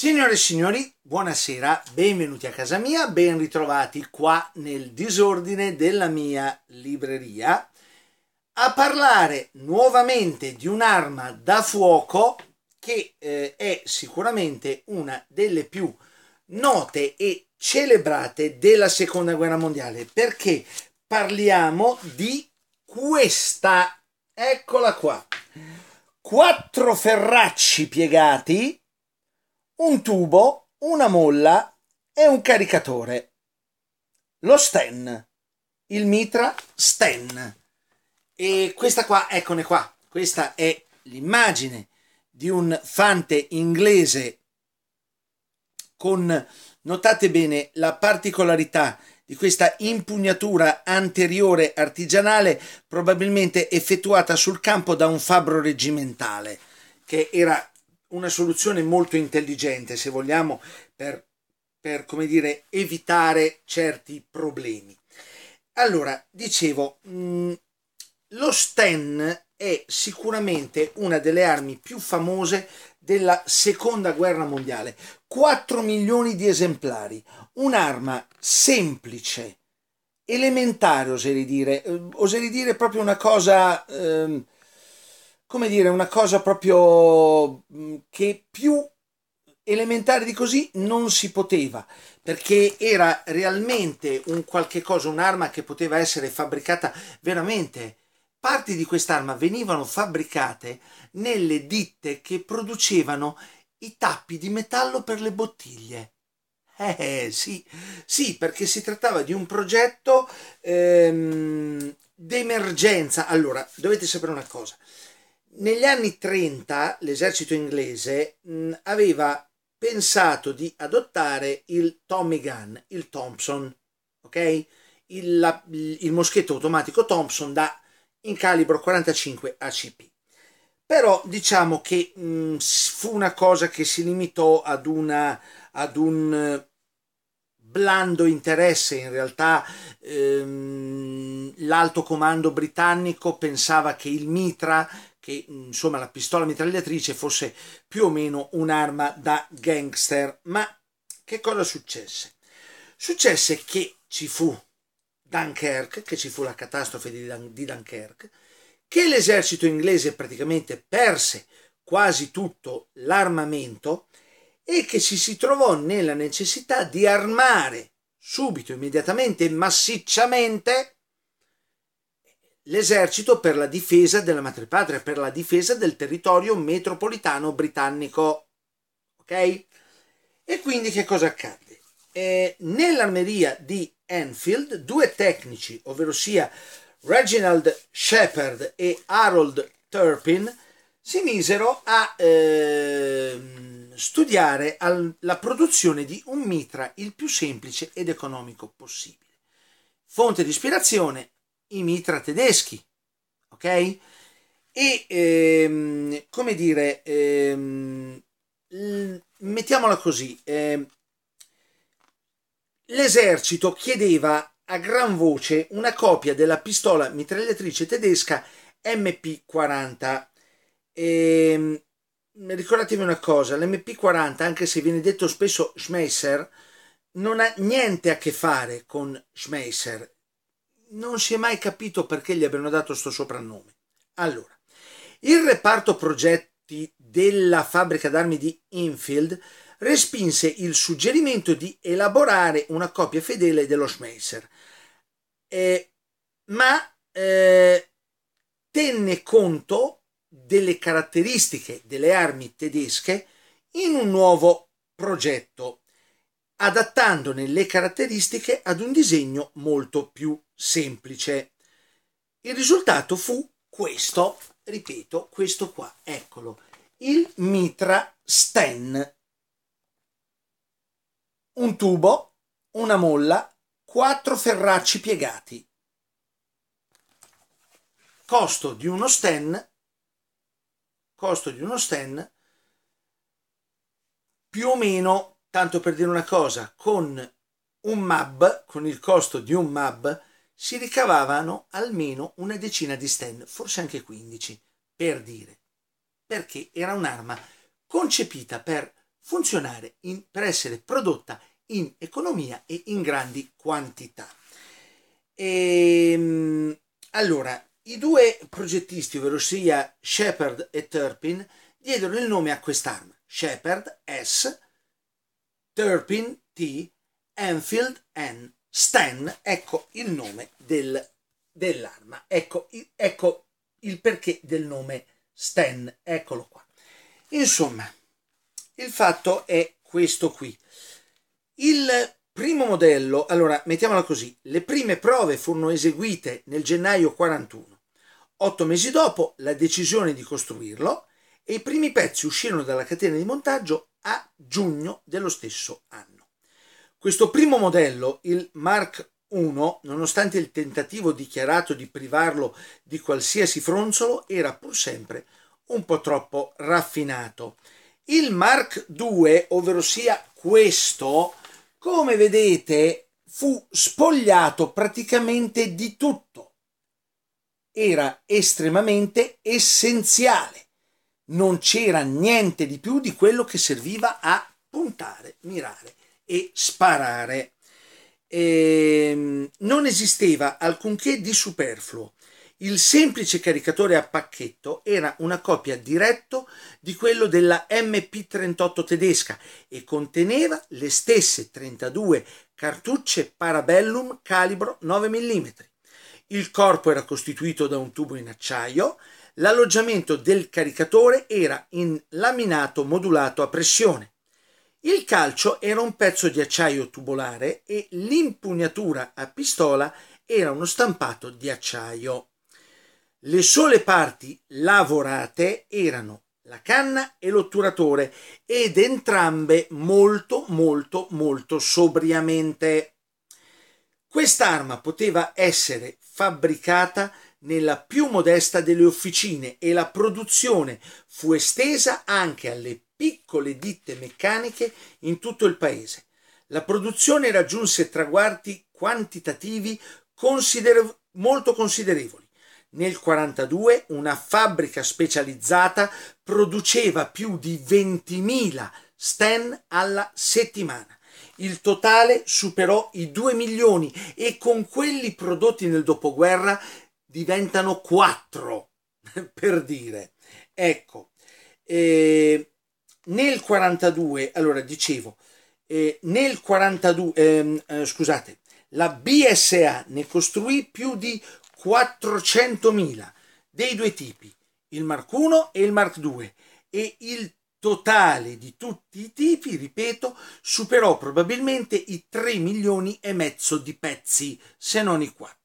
Signore e signori, buonasera, benvenuti a casa mia, ben ritrovati qua nel disordine della mia libreria a parlare nuovamente di un'arma da fuoco che eh, è sicuramente una delle più note e celebrate della Seconda Guerra Mondiale perché parliamo di questa, eccola qua, quattro ferracci piegati un tubo, una molla e un caricatore. Lo Sten, il mitra Sten. E questa qua, eccone qua, questa è l'immagine di un fante inglese con, notate bene, la particolarità di questa impugnatura anteriore artigianale probabilmente effettuata sul campo da un fabbro reggimentale che era una soluzione molto intelligente, se vogliamo, per, per come dire, evitare certi problemi. Allora, dicevo, mh, mm, lo Sten è sicuramente una delle armi più famose della seconda guerra mondiale. 4 milioni di esemplari, un'arma semplice, elementare oserei dire, eh, oserei dire proprio una cosa... Ehm, come dire, una cosa proprio mm, che più elementare di così non si poteva, perché era realmente un qualche cosa, un'arma che poteva essere fabbricata veramente. Parti di quest'arma venivano fabbricate nelle ditte che producevano i tappi di metallo per le bottiglie. Eh sì, sì, perché si trattava di un progetto ehm, d'emergenza. Allora, dovete sapere una cosa negli anni 30 l'esercito inglese mh, aveva pensato di adottare il Tommy Gun, il Thompson, ok? Il, la, il moschetto automatico Thompson da in calibro 45 ACP. Però diciamo che mh, fu una cosa che si limitò ad, una, ad un blando interesse. In realtà ehm, l'alto comando britannico pensava che il Mitra che insomma la pistola mitragliatrice fosse più o meno un'arma da gangster. Ma che cosa successe? Successe che ci fu Dunkerque, che ci fu la catastrofe di, Dun- di Dunkerque, che l'esercito inglese praticamente perse quasi tutto l'armamento e che ci si trovò nella necessità di armare subito, immediatamente e massicciamente l'esercito per la difesa della madrepatria, per la difesa del territorio metropolitano britannico. Ok? E quindi che cosa accadde? Eh, nell'armeria di Enfield due tecnici, ovvero sia Reginald Shepard e Harold Turpin, si misero a eh, studiare al, la produzione di un mitra il più semplice ed economico possibile. Fonte di ispirazione i mitra tedeschi, ok? E ehm, come dire, ehm, mettiamola così, ehm, l'esercito chiedeva a gran voce una copia della pistola mitragliatrice tedesca MP40. E, ehm, ricordatevi una cosa, l'MP40, anche se viene detto spesso Schmeisser, non ha niente a che fare con Schmeisser non si è mai capito perché gli abbiano dato questo soprannome. Allora, il reparto progetti della fabbrica d'armi di Infield respinse il suggerimento di elaborare una copia fedele dello Schmeisser, eh, ma eh, tenne conto delle caratteristiche delle armi tedesche in un nuovo progetto, adattandone le caratteristiche ad un disegno molto più semplice. Il risultato fu questo, ripeto, questo qua, eccolo, il mitra Sten. Un tubo, una molla, quattro ferracci piegati. Costo di uno Sten, costo di uno Sten, più o meno, tanto per dire una cosa, con un MAB, con il costo di un MAB, si ricavavano almeno una decina di stand, forse anche 15, per dire, perché era un'arma concepita per funzionare, in, per essere prodotta in economia e in grandi quantità. E, ehm, allora, i due progettisti, ovvero sia Shepard e Turpin, diedero il nome a quest'arma. Shepard S, Turpin T, Enfield N. Stan, ecco il nome del, dell'arma, ecco, ecco il perché del nome Stan, eccolo qua. Insomma, il fatto è questo qui. Il primo modello, allora mettiamola così, le prime prove furono eseguite nel gennaio 41. Otto mesi dopo la decisione di costruirlo e i primi pezzi uscirono dalla catena di montaggio a giugno dello stesso anno. Questo primo modello, il Mark I, nonostante il tentativo dichiarato di privarlo di qualsiasi fronzolo, era pur sempre un po' troppo raffinato. Il Mark II, ovvero sia questo, come vedete, fu spogliato praticamente di tutto. Era estremamente essenziale. Non c'era niente di più di quello che serviva a puntare, mirare e sparare. E ehm, non esisteva alcunché di superfluo. Il semplice caricatore a pacchetto era una copia diretto di quello della MP38 tedesca e conteneva le stesse 32 cartucce Parabellum calibro 9 mm. Il corpo era costituito da un tubo in acciaio, l'alloggiamento del caricatore era in laminato modulato a pressione. Il calcio era un pezzo di acciaio tubolare e l'impugnatura a pistola era uno stampato di acciaio. Le sole parti lavorate erano la canna e l'otturatore ed entrambe molto molto molto sobriamente. Quest'arma poteva essere fabbricata nella più modesta delle officine e la produzione fu estesa anche alle piccole ditte meccaniche in tutto il paese. La produzione raggiunse traguardi quantitativi considere- molto considerevoli. Nel 1942 una fabbrica specializzata produceva più di 20.000 stand alla settimana. Il totale superò i 2 milioni e con quelli prodotti nel dopoguerra diventano 4, per dire. Ecco, eh, nel 42, allora dicevo, eh, nel 42, ehm, eh, scusate, la BSA ne costruì più di 400.000 dei due tipi, il Mark I e il Mark II, e il totale di tutti i tipi, ripeto, superò probabilmente i 3 milioni e mezzo di pezzi, se non i 4.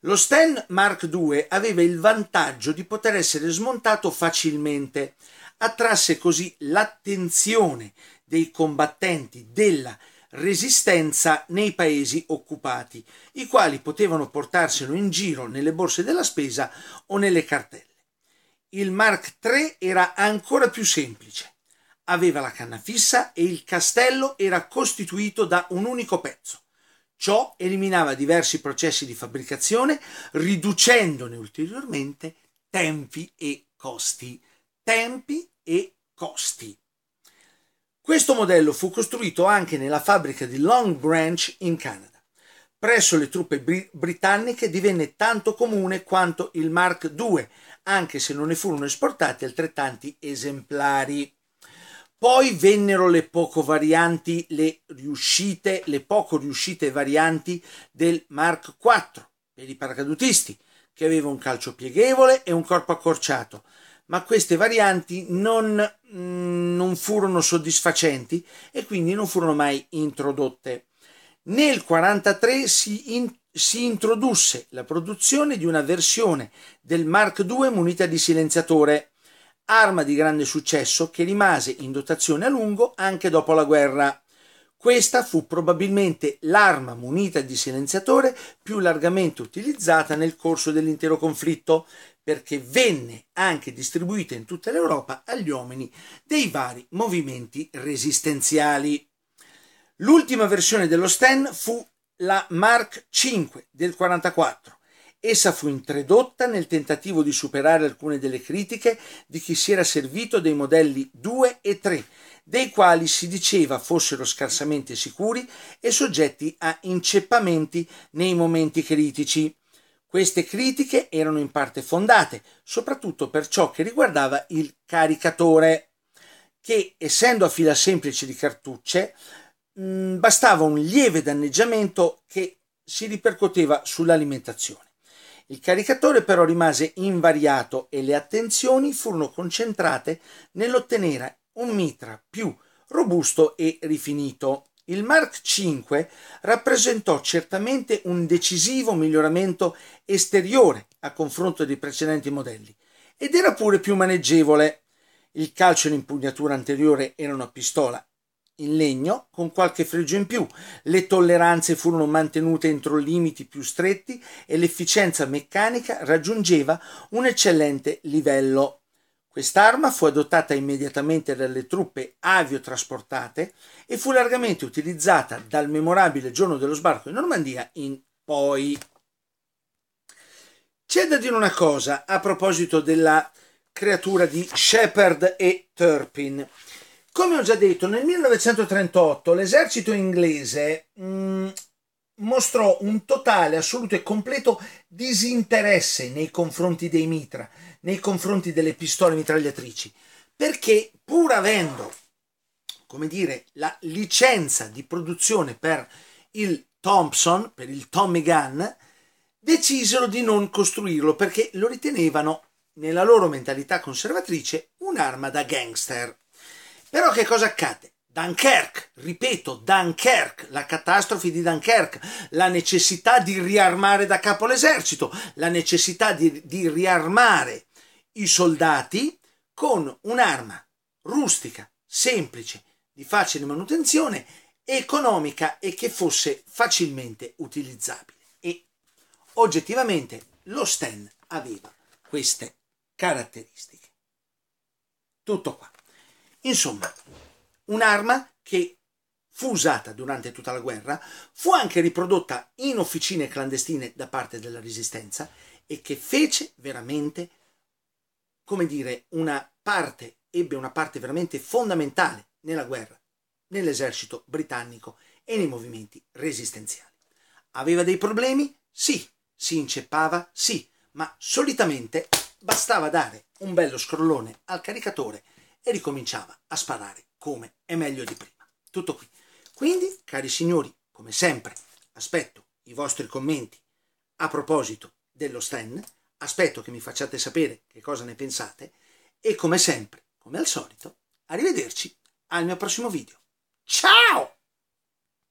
Lo Sten Mark II aveva il vantaggio di poter essere smontato facilmente, attrasse così l'attenzione dei combattenti della resistenza nei paesi occupati, i quali potevano portarselo in giro nelle borse della spesa o nelle cartelle. Il Mark III era ancora più semplice. Aveva la canna fissa e il castello era costituito da un unico pezzo. Ciò eliminava diversi processi di fabbricazione, riducendone ulteriormente tempi e costi. Tempi e costi. Questo modello fu costruito anche nella fabbrica di Long Branch in Canada. Presso le truppe bri- britanniche divenne tanto comune quanto il Mark II, anche se non ne furono esportati altrettanti esemplari. Poi vennero le poco varianti, le riuscite, le poco riuscite varianti del Mark IV per i paracadutisti, che aveva un calcio pieghevole e un corpo accorciato, ma queste varianti non, mm, non furono soddisfacenti e quindi non furono mai introdotte. Nel 1943 si, in, si introdusse la produzione di una versione del Mark II munita di silenziatore, arma di grande successo che rimase in dotazione a lungo anche dopo la guerra. Questa fu probabilmente l'arma munita di silenziatore più largamente utilizzata nel corso dell'intero conflitto, perché venne anche distribuita in tutta l'Europa agli uomini dei vari movimenti resistenziali. L'ultima versione dello Sten fu la Mark V del 44. Essa fu introdotta nel tentativo di superare alcune delle critiche di chi si era servito dei modelli 2 e 3, dei quali si diceva fossero scarsamente sicuri e soggetti a inceppamenti nei momenti critici. Queste critiche erano in parte fondate, soprattutto per ciò che riguardava il caricatore, che essendo a fila semplice di cartucce, mh, mm, bastava un lieve danneggiamento che si ripercuoteva sull'alimentazione. Il caricatore però rimase invariato e le attenzioni furono concentrate nell'ottenere un mitra più robusto e rifinito. Il Mark V rappresentò certamente un decisivo miglioramento esteriore a confronto dei precedenti modelli ed era pure più maneggevole. Il calcio e l'impugnatura anteriore erano a pistola in legno con qualche fregio in più, le tolleranze furono mantenute entro limiti più stretti e l'efficienza meccanica raggiungeva un eccellente livello. Quest'arma fu adottata immediatamente dalle truppe aviotrasportate e fu largamente utilizzata dal memorabile giorno dello sbarco in Normandia in poi. C'è da dire una cosa a proposito della creatura di Shepard e Turpin. Come ho già detto, nel 1938 l'esercito inglese mh, mm, mostrò un totale, assoluto e completo disinteresse nei confronti dei mitra, nei confronti delle pistole mitragliatrici, perché pur avendo, come dire, la licenza di produzione per il Thompson, per il Tommy Gunn, decisero di non costruirlo perché lo ritenevano, nella loro mentalità conservatrice, un'arma da gangster. Però che cosa accade? Dunkerque, ripeto, Dunkerque, la catastrofe di Dunkerque, la necessità di riarmare da capo l'esercito, la necessità di, di riarmare i soldati con un'arma rustica, semplice, di facile manutenzione, economica e che fosse facilmente utilizzabile. E oggettivamente lo Sten aveva queste caratteristiche. Tutto qua. Insomma, un'arma che fu usata durante tutta la guerra, fu anche riprodotta in officine clandestine da parte della Resistenza e che fece veramente, come dire, una parte, ebbe una parte veramente fondamentale nella guerra, nell'esercito britannico e nei movimenti resistenziali. Aveva dei problemi? Sì. Si inceppava? Sì. Ma solitamente bastava dare un bello scrollone al caricatore e ricominciava a sparare come è meglio di prima. Tutto qui. Quindi, cari signori, come sempre, aspetto i vostri commenti a proposito dello stand, aspetto che mi facciate sapere che cosa ne pensate e come sempre, come al solito, arrivederci al mio prossimo video. Ciao!